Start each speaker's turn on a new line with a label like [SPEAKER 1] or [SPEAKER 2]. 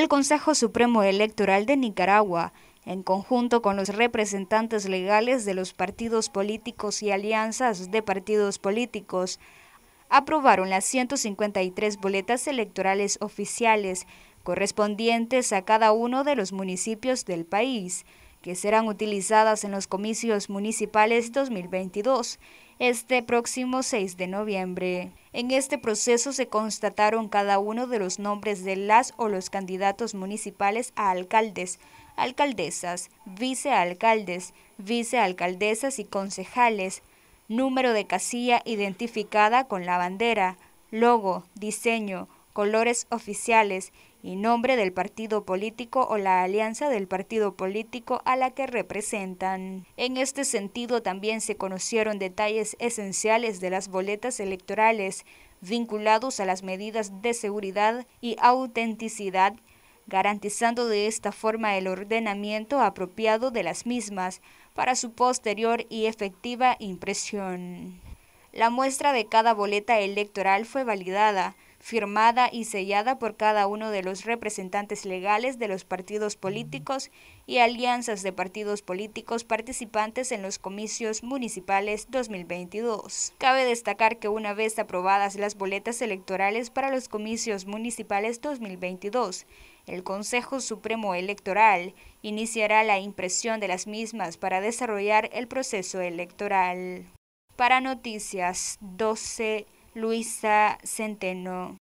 [SPEAKER 1] el Consejo Supremo Electoral de Nicaragua, en conjunto con los representantes legales de los partidos políticos y alianzas de partidos políticos, aprobaron las 153 boletas electorales oficiales correspondientes a cada uno de los municipios del país, que serán utilizadas en los comicios municipales 2022, este próximo 6 de noviembre. En este proceso se constataron cada uno de los nombres de las o los candidatos municipales a alcaldes, alcaldesas, vicealcaldes, vicealcaldesas y concejales, número de casilla identificada con la bandera, logo, diseño, colores oficiales y nombre del partido político o la alianza del partido político a la que representan. En este sentido también se conocieron detalles esenciales de las boletas electorales vinculados a las medidas de seguridad y autenticidad, garantizando de esta forma el ordenamiento apropiado de las mismas para su posterior y efectiva impresión. La muestra de cada boleta electoral fue validada, firmada y sellada por cada uno de los representantes legales de los partidos políticos y alianzas de partidos políticos participantes en los comicios municipales 2022. Cabe destacar que una vez aprobadas las boletas electorales para los comicios municipales 2022, el Consejo Supremo Electoral iniciará la impresión de las mismas para desarrollar el proceso electoral. Para Noticias 12 Luisa Centeno.